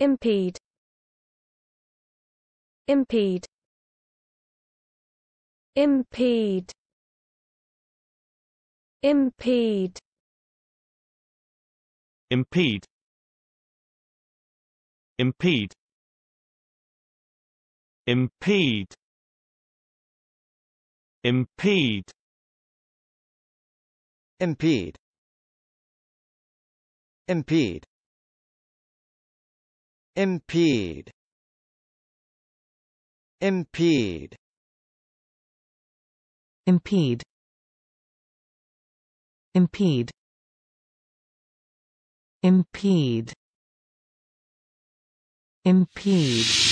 impede impede impede impede impede impede impede impede impede impede impede impede impede impede impede impede